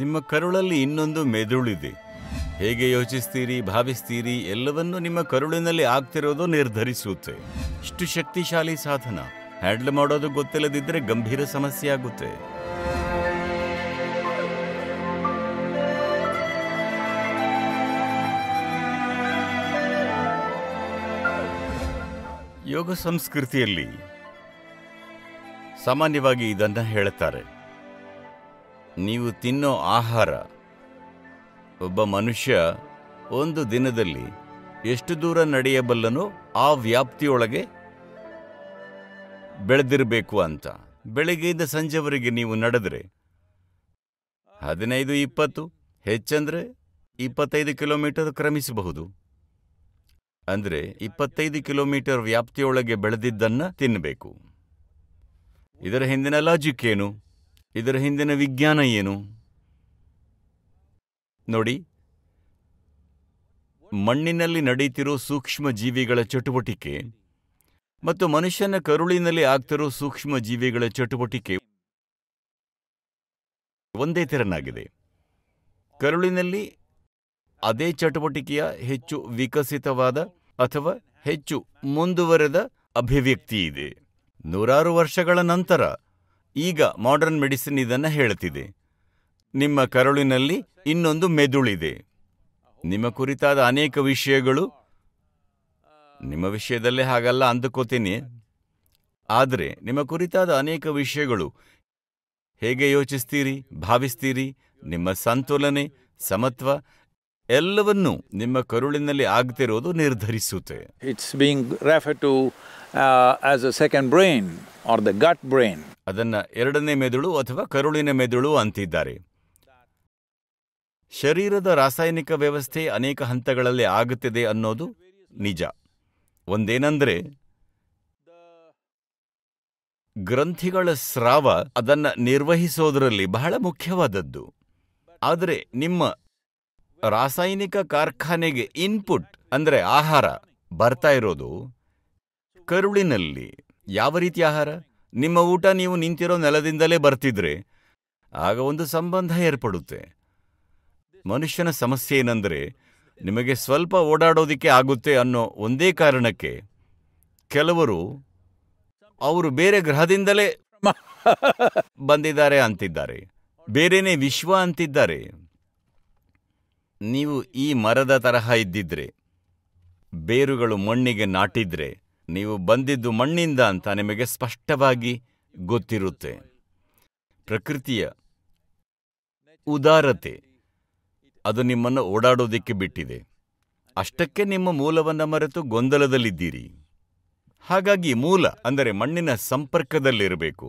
ನಿಮ್ಮ ಕರುಳಲ್ಲಿ ಇನ್ನೊಂದು ಮೆದುಳಿದೆ ಹೇಗೆ ಯೋಚಿಸ್ತೀರಿ ಭಾವಿಸ್ತೀರಿ ಎಲ್ಲವನ್ನೂ ನಿಮ್ಮ ಕರುಳಿನಲ್ಲಿ ಆಗ್ತಿರೋದು ನಿರ್ಧರಿಸುತ್ತೆ ಇಷ್ಟು ಶಕ್ತಿಶಾಲಿ ಸಾಧನ ಹ್ಯಾಂಡ್ಲ್ ಮಾಡೋದು ಗೊತ್ತಿಲ್ಲದಿದ್ದರೆ ಗಂಭೀರ ಸಮಸ್ಯೆ ಆಗುತ್ತೆ ಯೋಗ ಸಂಸ್ಕೃತಿಯಲ್ಲಿ ಸಾಮಾನ್ಯವಾಗಿ ಇದನ್ನು ಹೇಳುತ್ತಾರೆ ನೀವು ತಿನ್ನೋ ಆಹಾರ ಒಬ್ಬ ಮನುಷ್ಯ ಒಂದು ದಿನದಲ್ಲಿ ಎಷ್ಟು ದೂರ ನಡೆಯಬಲ್ಲನೋ ಆ ವ್ಯಾಪ್ತಿಯೊಳಗೆ ಬೆಳೆದಿರಬೇಕು ಅಂತ ಬೆಳಗ್ಗೆಯಿಂದ ಸಂಜೆವರೆಗೆ ನೀವು ನಡೆದರೆ ಹದಿನೈದು ಇಪ್ಪತ್ತು ಹೆಚ್ಚಂದರೆ ಇಪ್ಪತ್ತೈದು ಕಿಲೋಮೀಟರ್ ಕ್ರಮಿಸಬಹುದು ಅಂದರೆ ಇಪ್ಪತ್ತೈದು ಕಿಲೋಮೀಟರ್ ವ್ಯಾಪ್ತಿಯೊಳಗೆ ಬೆಳೆದಿದ್ದನ್ನು ತಿನ್ನಬೇಕು ಇದರ ಹಿಂದಿನ ಲಾಜಿಕ್ ಏನು ಇದರ ಹಿಂದಿನ ವಿಜ್ಞಾನ ಏನು ನೋಡಿ ಮಣ್ಣಿನಲ್ಲಿ ನಡೆಯುತ್ತಿರೋ ಸೂಕ್ಷ್ಮ ಜೀವಿಗಳ ಚಟುವಟಿಕೆ ಮತ್ತು ಮನುಷ್ಯನ ಕರುಳಿನಲ್ಲಿ ಆಗ್ತಿರೋ ಸೂಕ್ಷ್ಮ ಜೀವಿಗಳ ಚಟುವಟಿಕೆ ಒಂದೇ ತೆರನಾಗಿದೆ ಕರುಳಿನಲ್ಲಿ ಅದೇ ಚಟುವಟಿಕೆಯ ಹೆಚ್ಚು ವಿಕಸಿತವಾದ ಅಥವಾ ಹೆಚ್ಚು ಮುಂದುವರೆದ ಅಭಿವ್ಯಕ್ತಿ ಇದೆ ನೂರಾರು ವರ್ಷಗಳ ನಂತರ ಈಗ ಮಾಡರ್ನ್ ಮೆಡಿಸಿನ್ ಇದನ್ನು ಹೇಳುತ್ತಿದೆ ನಿಮ್ಮ ಕರುಳಿನಲ್ಲಿ ಇನ್ನೊಂದು ಮೆದುಳಿದೆ ನಿಮ್ಮ ಕುರಿತಾದ ಅನೇಕ ವಿಷಯಗಳು ನಿಮ್ಮ ವಿಷಯದಲ್ಲೇ ಹಾಗಲ್ಲ ಅಂದುಕೋತೀನಿ ಆದರೆ ನಿಮ್ಮ ಕುರಿತಾದ ಅನೇಕ ವಿಷಯಗಳು ಹೇಗೆ ಯೋಚಿಸ್ತೀರಿ ಭಾವಿಸ್ತೀರಿ ನಿಮ್ಮ ಸಂತುಲನೆ ಸಮತ್ವ ಎಲ್ಲವನ್ನೂ ನಿಮ್ಮ ಕರುಳಿನಲ್ಲಿ ಆಗ್ತಿರೋದು ನಿರ್ಧರಿಸುತ್ತೆ it's refer to as a second brain or the gut brain ಅದನ್ನ ಎರಡನೇ ಮೆದುಳು ಅಥವಾ ಕರುಳಿನ ಮೆದುಳು ಅಂತಿದ್ದಾರೆ ಶರೀರದ ರಾಸಾಯನಿಕ ವ್ಯವಸ್ಥೆ ಅನೇಕ ಹಂತಗಳಲ್ಲಿ ಆಗುತ್ತಿದೆ ಅನ್ನೋದು ನಿಜ ಒಂದೇನೆಂದರೆ ಗ್ರಂಥಿಗಳ ಸ್ರಾವ ಅದನ್ನ ನಿರ್ವಹಿಸೋದರಲ್ಲಿ ಬಹಳ ಮುಖ್ಯವಾದದ್ದು ಆದರೆ ನಿಮ್ಮ ರಾಸಾಯನಿಕ ಕಾರ್ಖಾನೆಗೆ ಇನ್ಪುಟ್ ಅಂದರೆ ಆಹಾರ ಬರ್ತಾ ಇರೋದು ಕರುಳಿನಲ್ಲಿ ಯಾವ ರೀತಿ ಆಹಾರ ನಿಮ್ಮ ಊಟ ನೀವು ನಿಂತಿರೋ ನೆಲದಿಂದಲೇ ಬರ್ತಿದ್ರೆ ಆಗ ಒಂದು ಸಂಬಂಧ ಏರ್ಪಡುತ್ತೆ ಮನುಷ್ಯನ ಸಮಸ್ಯೆ ಏನಂದರೆ ನಿಮಗೆ ಸ್ವಲ್ಪ ಓಡಾಡೋದಿಕ್ಕೆ ಆಗುತ್ತೆ ಅನ್ನೋ ಒಂದೇ ಕಾರಣಕ್ಕೆ ಕೆಲವರು ಅವರು ಬೇರೆ ಗ್ರಹದಿಂದಲೇ ಬಂದಿದ್ದಾರೆ ಅಂತಿದ್ದಾರೆ ಬೇರೆನೇ ವಿಶ್ವ ಅಂತಿದ್ದಾರೆ ನೀವು ಈ ಮರದ ತರಹ ಇದ್ದಿದ್ರೆ ಬೇರುಗಳು ಮಣ್ಣಿಗೆ ನಾಟಿದ್ರೆ ನೀವು ಬಂದಿದ್ದು ಮಣ್ಣಿಂದ ಅಂತ ನಿಮಗೆ ಸ್ಪಷ್ಟವಾಗಿ ಗೊತ್ತಿರುತ್ತೆ ಪ್ರಕೃತಿಯ ಉದಾರತೆ ಅದು ನಿಮ್ಮನ್ನು ಓಡಾಡೋದಿಕ್ಕೆ ಬಿಟ್ಟಿದೆ ಅಷ್ಟಕ್ಕೆ ನಿಮ್ಮ ಮೂಲವನ್ನು ಮರೆತು ಗೊಂದಲದಲ್ಲಿದ್ದೀರಿ ಹಾಗಾಗಿ ಮೂಲ ಅಂದರೆ ಮಣ್ಣಿನ ಸಂಪರ್ಕದಲ್ಲಿರಬೇಕು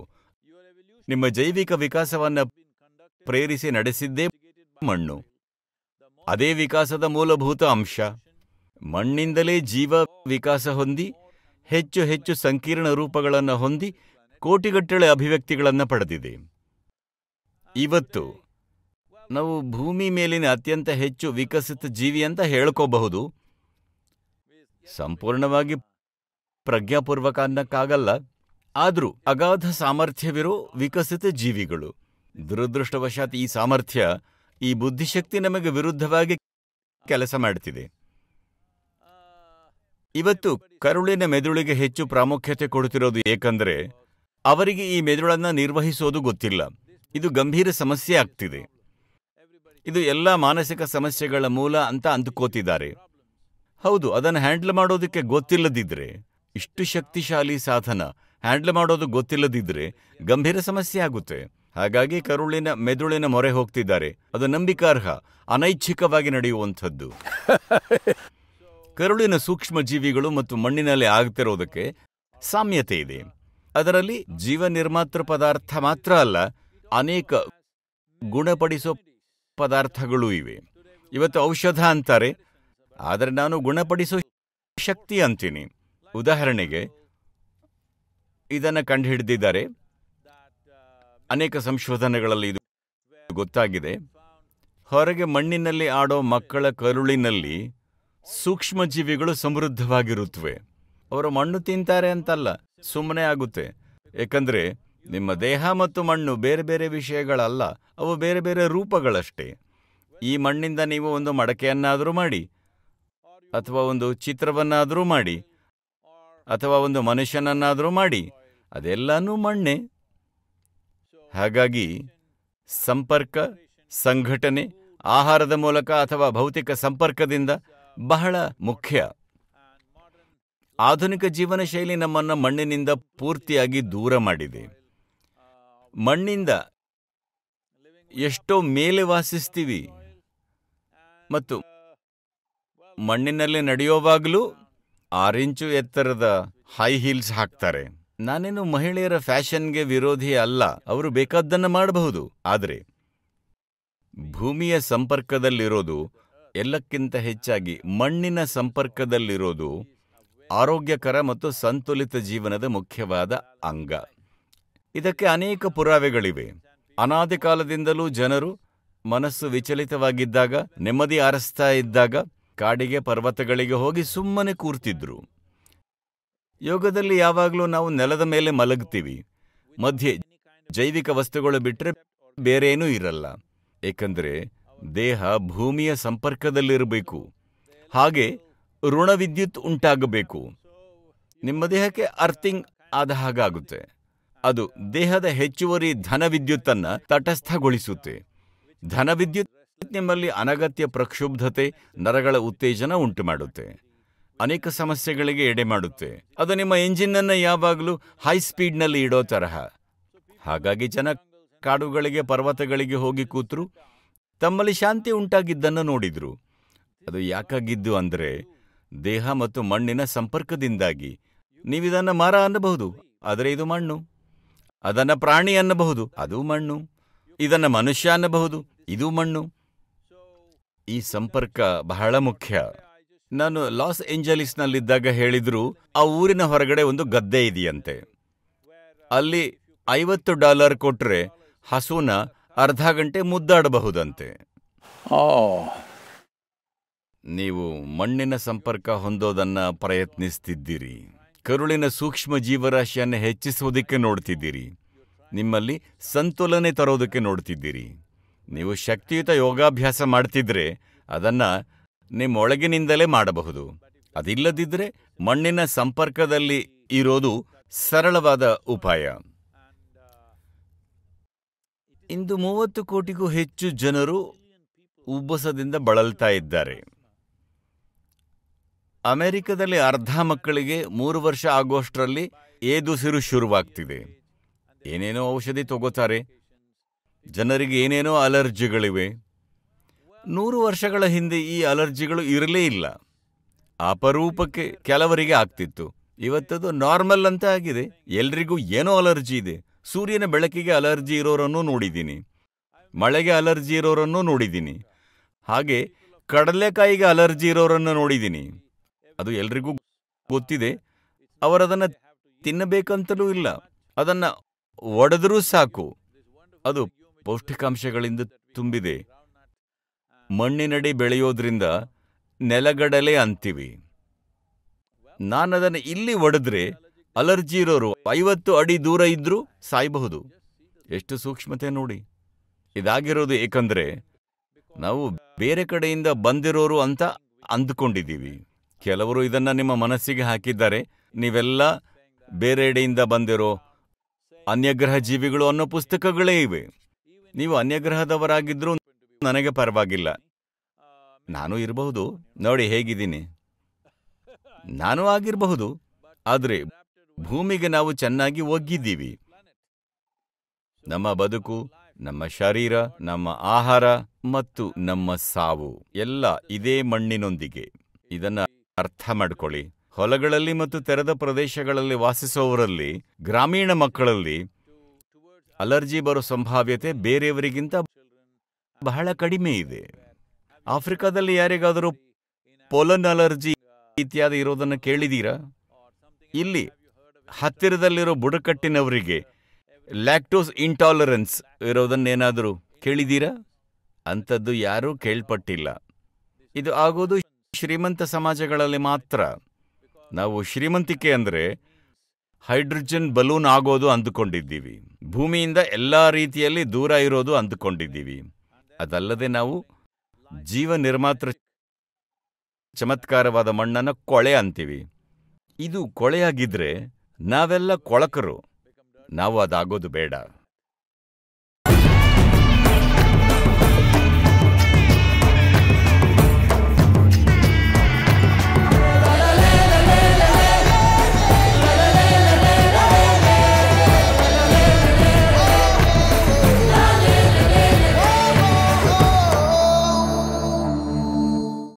ನಿಮ್ಮ ಜೈವಿಕ ವಿಕಾಸವನ್ನು ಪ್ರೇರಿಸಿ ನಡೆಸಿದ್ದೇ ಮಣ್ಣು ಅದೇ ವಿಕಾಸದ ಮೂಲಭೂತ ಅಂಶ ಮಣ್ಣಿಂದಲೇ ಜೀವ ವಿಕಾಸ ಹೊಂದಿ ಹೆಚ್ಚು ಹೆಚ್ಚು ಸಂಕೀರ್ಣ ರೂಪಗಳನ್ನು ಹೊಂದಿ ಕೋಟಿಗಟ್ಟಳೆ ಅಭಿವ್ಯಕ್ತಿಗಳನ್ನು ಪಡೆದಿದೆ ಇವತ್ತು ನಾವು ಭೂಮಿ ಮೇಲಿನ ಅತ್ಯಂತ ಹೆಚ್ಚು ವಿಕಸಿತ ಜೀವಿ ಅಂತ ಹೇಳ್ಕೋಬಹುದು ಸಂಪೂರ್ಣವಾಗಿ ಪ್ರಜ್ಞಾಪೂರ್ವಕ ಅನ್ನಕ್ಕಾಗಲ್ಲ ಆದರೂ ಅಗಾಧ ಸಾಮರ್ಥ್ಯವಿರೋ ವಿಕಸಿತ ಜೀವಿಗಳು ದುರದೃಷ್ಟವಶಾತ್ ಈ ಸಾಮರ್ಥ್ಯ ಈ ಬುದ್ಧಿಶಕ್ತಿ ನಮಗೆ ವಿರುದ್ಧವಾಗಿ ಕೆಲಸ ಮಾಡ್ತಿದೆ ಇವತ್ತು ಕರುಳಿನ ಮೆದುಳಿಗೆ ಹೆಚ್ಚು ಪ್ರಾಮುಖ್ಯತೆ ಕೊಡುತ್ತಿರೋದು ಏಕೆಂದರೆ ಅವರಿಗೆ ಈ ಮೆದುಳನ್ನು ನಿರ್ವಹಿಸೋದು ಗೊತ್ತಿಲ್ಲ ಇದು ಗಂಭೀರ ಸಮಸ್ಯೆ ಆಗ್ತಿದೆ ಇದು ಎಲ್ಲ ಮಾನಸಿಕ ಸಮಸ್ಯೆಗಳ ಮೂಲ ಅಂತ ಅಂದುಕೋತಿದ್ದಾರೆ ಹೌದು ಅದನ್ನು ಹ್ಯಾಂಡಲ್ ಮಾಡೋದಕ್ಕೆ ಗೊತ್ತಿಲ್ಲದಿದ್ದರೆ ಇಷ್ಟು ಶಕ್ತಿಶಾಲಿ ಸಾಧನ ಹ್ಯಾಂಡಲ್ ಮಾಡೋದು ಗೊತ್ತಿಲ್ಲದಿದ್ದರೆ ಗಂಭೀರ ಸಮಸ್ಯೆ ಆಗುತ್ತೆ ಹಾಗಾಗಿ ಕರುಳಿನ ಮೆದುಳಿನ ಮೊರೆ ಹೋಗ್ತಿದ್ದಾರೆ ಅದು ನಂಬಿಕಾರ್ಹ ಅನೈಚ್ಛಿಕವಾಗಿ ನಡೆಯುವಂಥದ್ದು ಕರುಳಿನ ಸೂಕ್ಷ್ಮ ಜೀವಿಗಳು ಮತ್ತು ಮಣ್ಣಿನಲ್ಲಿ ಆಗ್ತಿರೋದಕ್ಕೆ ಸಾಮ್ಯತೆ ಇದೆ ಅದರಲ್ಲಿ ಜೀವ ನಿರ್ಮಾತೃ ಪದಾರ್ಥ ಮಾತ್ರ ಅಲ್ಲ ಅನೇಕ ಗುಣಪಡಿಸೋ ಪದಾರ್ಥಗಳೂ ಇವೆ ಇವತ್ತು ಔಷಧ ಅಂತಾರೆ ಆದರೆ ನಾನು ಗುಣಪಡಿಸೋ ಶಕ್ತಿ ಅಂತೀನಿ ಉದಾಹರಣೆಗೆ ಇದನ್ನು ಕಂಡುಹಿಡಿದಿದ್ದಾರೆ ಅನೇಕ ಸಂಶೋಧನೆಗಳಲ್ಲಿ ಇದು ಗೊತ್ತಾಗಿದೆ ಹೊರಗೆ ಮಣ್ಣಿನಲ್ಲಿ ಆಡೋ ಮಕ್ಕಳ ಕರುಳಿನಲ್ಲಿ ಸೂಕ್ಷ್ಮಜೀವಿಗಳು ಸಮೃದ್ಧವಾಗಿರುತ್ತವೆ ಅವರು ಮಣ್ಣು ತಿಂತಾರೆ ಅಂತಲ್ಲ ಸುಮ್ಮನೆ ಆಗುತ್ತೆ ಏಕೆಂದರೆ ನಿಮ್ಮ ದೇಹ ಮತ್ತು ಮಣ್ಣು ಬೇರೆ ಬೇರೆ ವಿಷಯಗಳಲ್ಲ ಅವು ಬೇರೆ ಬೇರೆ ರೂಪಗಳಷ್ಟೇ ಈ ಮಣ್ಣಿಂದ ನೀವು ಒಂದು ಮಡಕೆಯನ್ನಾದರೂ ಮಾಡಿ ಅಥವಾ ಒಂದು ಚಿತ್ರವನ್ನಾದರೂ ಮಾಡಿ ಅಥವಾ ಒಂದು ಮನುಷ್ಯನನ್ನಾದರೂ ಮಾಡಿ ಅದೆಲ್ಲನೂ ಮಣ್ಣೆ ಹಾಗಾಗಿ ಸಂಪರ್ಕ ಸಂಘಟನೆ ಆಹಾರದ ಮೂಲಕ ಅಥವಾ ಭೌತಿಕ ಸಂಪರ್ಕದಿಂದ ಬಹಳ ಮುಖ್ಯ ಆಧುನಿಕ ಜೀವನ ಶೈಲಿ ನಮ್ಮನ್ನು ಮಣ್ಣಿನಿಂದ ಪೂರ್ತಿಯಾಗಿ ದೂರ ಮಾಡಿದೆ ಮಣ್ಣಿಂದ ಎಷ್ಟೋ ಮೇಲೆ ವಾಸಿಸ್ತೀವಿ ಮತ್ತು ಮಣ್ಣಿನಲ್ಲಿ ನಡೆಯುವಾಗಲೂ ಆರಿಂಚು ಎತ್ತರದ ಹೈ ಹೀಲ್ಸ್ ಹಾಕ್ತಾರೆ ನಾನೇನು ಮಹಿಳೆಯರ ಫ್ಯಾಷನ್ಗೆ ವಿರೋಧಿ ಅಲ್ಲ ಅವರು ಬೇಕಾದ್ದನ್ನು ಮಾಡಬಹುದು ಆದರೆ ಭೂಮಿಯ ಸಂಪರ್ಕದಲ್ಲಿರೋದು ಎಲ್ಲಕ್ಕಿಂತ ಹೆಚ್ಚಾಗಿ ಮಣ್ಣಿನ ಸಂಪರ್ಕದಲ್ಲಿರೋದು ಆರೋಗ್ಯಕರ ಮತ್ತು ಸಂತುಲಿತ ಜೀವನದ ಮುಖ್ಯವಾದ ಅಂಗ ಇದಕ್ಕೆ ಅನೇಕ ಪುರಾವೆಗಳಿವೆ ಅನಾದಿ ಕಾಲದಿಂದಲೂ ಜನರು ಮನಸ್ಸು ವಿಚಲಿತವಾಗಿದ್ದಾಗ ನೆಮ್ಮದಿ ಆರಿಸ್ತಾ ಇದ್ದಾಗ ಕಾಡಿಗೆ ಪರ್ವತಗಳಿಗೆ ಹೋಗಿ ಸುಮ್ಮನೆ ಕೂರ್ತಿದ್ರು ಯೋಗದಲ್ಲಿ ಯಾವಾಗಲೂ ನಾವು ನೆಲದ ಮೇಲೆ ಮಲಗ್ತೀವಿ ಮಧ್ಯೆ ಜೈವಿಕ ವಸ್ತುಗಳು ಬಿಟ್ಟರೆ ಬೇರೇನೂ ಇರಲ್ಲ ಏಕೆಂದರೆ ದೇಹ ಭೂಮಿಯ ಸಂಪರ್ಕದಲ್ಲಿರಬೇಕು ಹಾಗೆ ಋಣವಿದ್ಯುತ್ ಉಂಟಾಗಬೇಕು ನಿಮ್ಮ ದೇಹಕ್ಕೆ ಅರ್ಥಿಂಗ್ ಆದ ಹಾಗಾಗುತ್ತೆ ಅದು ದೇಹದ ಹೆಚ್ಚುವರಿ ಧನ ತಟಸ್ಥಗೊಳಿಸುತ್ತೆ ಧನ ವಿದ್ಯುತ್ ನಿಮ್ಮಲ್ಲಿ ಅನಗತ್ಯ ಪ್ರಕ್ಷುಬ್ಧತೆ ನರಗಳ ಉತ್ತೇಜನ ಉಂಟು ಮಾಡುತ್ತೆ ಅನೇಕ ಸಮಸ್ಯೆಗಳಿಗೆ ಎಡೆ ಮಾಡುತ್ತೆ ಅದು ನಿಮ್ಮ ಎಂಜಿನ್ ಅನ್ನು ಯಾವಾಗಲೂ ಹೈ ನಲ್ಲಿ ಇಡೋ ತರಹ ಹಾಗಾಗಿ ಜನ ಕಾಡುಗಳಿಗೆ ಪರ್ವತಗಳಿಗೆ ಹೋಗಿ ಕೂತರು ತಮ್ಮಲ್ಲಿ ಶಾಂತಿ ಉಂಟಾಗಿದ್ದನ್ನು ನೋಡಿದರು ಅದು ಯಾಕಾಗಿದ್ದು ಅಂದರೆ ದೇಹ ಮತ್ತು ಮಣ್ಣಿನ ಸಂಪರ್ಕದಿಂದಾಗಿ ನೀವಿದನ್ನು ಮರ ಅನ್ನಬಹುದು ಆದರೆ ಇದು ಮಣ್ಣು ಅದನ್ನು ಪ್ರಾಣಿ ಅನ್ನಬಹುದು ಅದು ಮಣ್ಣು ಇದನ್ನು ಮನುಷ್ಯ ಅನ್ನಬಹುದು ಇದು ಮಣ್ಣು ಈ ಸಂಪರ್ಕ ಬಹಳ ಮುಖ್ಯ ನಾನು ಲಾಸ್ ಏಂಜಲೀಸ್ನಲ್ಲಿದ್ದಾಗ ಹೇಳಿದ್ರು ಆ ಊರಿನ ಹೊರಗಡೆ ಒಂದು ಗದ್ದೆ ಇದೆಯಂತೆ ಅಲ್ಲಿ ಐವತ್ತು ಡಾಲರ್ ಕೊಟ್ಟರೆ ಹಸುನ ಅರ್ಧ ಗಂಟೆ ಮುದ್ದಾಡಬಹುದಂತೆ ನೀವು ಮಣ್ಣಿನ ಸಂಪರ್ಕ ಹೊಂದೋದನ್ನ ಪ್ರಯತ್ನಿಸ್ತಿದ್ದೀರಿ ಕರುಳಿನ ಸೂಕ್ಷ್ಮ ಜೀವರಾಶಿಯನ್ನು ಹೆಚ್ಚಿಸುವುದಕ್ಕೆ ನೋಡ್ತಿದ್ದೀರಿ ನಿಮ್ಮಲ್ಲಿ ಸಂತುಲನೆ ತರೋದಕ್ಕೆ ನೋಡ್ತಿದ್ದೀರಿ ನೀವು ಶಕ್ತಿಯುತ ಯೋಗಾಭ್ಯಾಸ ಮಾಡ್ತಿದ್ರೆ ಅದನ್ನ ನಿಮ್ಮೊಳಗಿನಿಂದಲೇ ಮಾಡಬಹುದು ಅದಿಲ್ಲದಿದ್ದರೆ ಮಣ್ಣಿನ ಸಂಪರ್ಕದಲ್ಲಿ ಇರೋದು ಸರಳವಾದ ಉಪಾಯ ಇಂದು ಮೂವತ್ತು ಕೋಟಿಗೂ ಹೆಚ್ಚು ಜನರು ಉಬ್ಬಸದಿಂದ ಬಳಲ್ತಾ ಇದ್ದಾರೆ ಅಮೆರಿಕದಲ್ಲಿ ಅರ್ಧ ಮಕ್ಕಳಿಗೆ ಮೂರು ವರ್ಷ ಆಗೋಷ್ಟರಲ್ಲಿ ಏದುಸಿರು ಶುರುವಾಗ್ತಿದೆ ಏನೇನೋ ಔಷಧಿ ತಗೋತಾರೆ ಜನರಿಗೆ ಏನೇನೋ ಅಲರ್ಜಿಗಳಿವೆ ನೂರು ವರ್ಷಗಳ ಹಿಂದೆ ಈ ಅಲರ್ಜಿಗಳು ಇರಲೇ ಇಲ್ಲ ಅಪರೂಪಕ್ಕೆ ಕೆಲವರಿಗೆ ಆಗ್ತಿತ್ತು ಇವತ್ತದು ನಾರ್ಮಲ್ ಅಂತ ಆಗಿದೆ ಎಲ್ರಿಗೂ ಏನೋ ಅಲರ್ಜಿ ಇದೆ ಸೂರ್ಯನ ಬೆಳಕಿಗೆ ಅಲರ್ಜಿ ಇರೋರನ್ನು ನೋಡಿದ್ದೀನಿ ಮಳೆಗೆ ಅಲರ್ಜಿ ಇರೋರನ್ನು ನೋಡಿದ್ದೀನಿ ಹಾಗೆ ಕಡಲೆಕಾಯಿಗೆ ಅಲರ್ಜಿ ಇರೋರನ್ನು ನೋಡಿದ್ದೀನಿ ಅದು ಎಲ್ರಿಗೂ ಗೊತ್ತಿದೆ ಅವರದನ್ನು ತಿನ್ನಬೇಕಂತಲೂ ಇಲ್ಲ ಅದನ್ನು ಒಡೆದರೂ ಸಾಕು ಅದು ಪೌಷ್ಟಿಕಾಂಶಗಳಿಂದ ತುಂಬಿದೆ ಮಣ್ಣಿನಡಿ ಬೆಳೆಯೋದ್ರಿಂದ ನೆಲಗಡಲೆ ಅಂತೀವಿ ನಾನದನ್ನು ಇಲ್ಲಿ ಒಡೆದ್ರೆ ಅಲರ್ಜಿ ಇರೋರು ಐವತ್ತು ಅಡಿ ದೂರ ಇದ್ರೂ ಸಾಯಬಹುದು ಎಷ್ಟು ಸೂಕ್ಷ್ಮತೆ ನೋಡಿ ಇದಾಗಿರೋದು ಏಕಂದ್ರೆ ನಾವು ಬೇರೆ ಕಡೆಯಿಂದ ಬಂದಿರೋರು ಅಂತ ಅಂದುಕೊಂಡಿದ್ದೀವಿ ಕೆಲವರು ಇದನ್ನ ನಿಮ್ಮ ಮನಸ್ಸಿಗೆ ಹಾಕಿದ್ದಾರೆ ನೀವೆಲ್ಲ ಬೇರೆಡೆಯಿಂದ ಬಂದಿರೋ ಅನ್ಯಗ್ರಹ ಜೀವಿಗಳು ಅನ್ನೋ ಪುಸ್ತಕಗಳೇ ಇವೆ ನೀವು ಅನ್ಯಗ್ರಹದವರಾಗಿದ್ರೂ ನನಗೆ ಪರವಾಗಿಲ್ಲ ನಾನು ಇರಬಹುದು ನೋಡಿ ಹೇಗಿದ್ದೀನಿ ನಾನು ಆಗಿರಬಹುದು ಆದರೆ ಭೂಮಿಗೆ ನಾವು ಚೆನ್ನಾಗಿ ಒಗ್ಗಿದ್ದೀವಿ ನಮ್ಮ ಬದುಕು ನಮ್ಮ ಶರೀರ ನಮ್ಮ ಆಹಾರ ಮತ್ತು ನಮ್ಮ ಸಾವು ಎಲ್ಲ ಇದೇ ಮಣ್ಣಿನೊಂದಿಗೆ ಇದನ್ನ ಅರ್ಥ ಮಾಡ್ಕೊಳ್ಳಿ ಹೊಲಗಳಲ್ಲಿ ಮತ್ತು ತೆರೆದ ಪ್ರದೇಶಗಳಲ್ಲಿ ವಾಸಿಸುವವರಲ್ಲಿ ಗ್ರಾಮೀಣ ಮಕ್ಕಳಲ್ಲಿ ಅಲರ್ಜಿ ಬರೋ ಸಂಭಾವ್ಯತೆ ಬೇರೆಯವರಿಗಿಂತ ಬಹಳ ಕಡಿಮೆ ಇದೆ ಆಫ್ರಿಕಾದಲ್ಲಿ ಯಾರಿಗಾದರೂ ಪೊಲನ್ ಅಲರ್ಜಿ ಇತ್ಯಾದಿ ಇರೋದನ್ನು ಕೇಳಿದೀರಾ ಇಲ್ಲಿ ಹತ್ತಿರದಲ್ಲಿರೋ ಬುಡಕಟ್ಟಿನವರಿಗೆ ಲ್ಯಾಕ್ಟೋಸ್ ಇಂಟಾಲರೆನ್ಸ್ ಇರೋದನ್ನೇನಾದರೂ ಕೇಳಿದ್ದೀರಾ ಅಂಥದ್ದು ಯಾರೂ ಕೇಳ್ಪಟ್ಟಿಲ್ಲ ಇದು ಆಗೋದು ಶ್ರೀಮಂತ ಸಮಾಜಗಳಲ್ಲಿ ಮಾತ್ರ ನಾವು ಶ್ರೀಮಂತಿಕೆ ಅಂದರೆ ಹೈಡ್ರೋಜನ್ ಬಲೂನ್ ಆಗೋದು ಅಂದುಕೊಂಡಿದ್ದೀವಿ ಭೂಮಿಯಿಂದ ಎಲ್ಲ ರೀತಿಯಲ್ಲಿ ದೂರ ಇರೋದು ಅಂದುಕೊಂಡಿದ್ದೀವಿ ಅದಲ್ಲದೆ ನಾವು ಜೀವ ನಿರ್ಮಾತ್ರ ಚಮತ್ಕಾರವಾದ ಮಣ್ಣನ್ನು ಕೊಳೆ ಅಂತೀವಿ ಇದು ಕೊಳೆಯಾಗಿದ್ದರೆ ನಾವೆಲ್ಲ ಕೊಳಕರು ನಾವು ಅದಾಗೋದು ಬೇಡ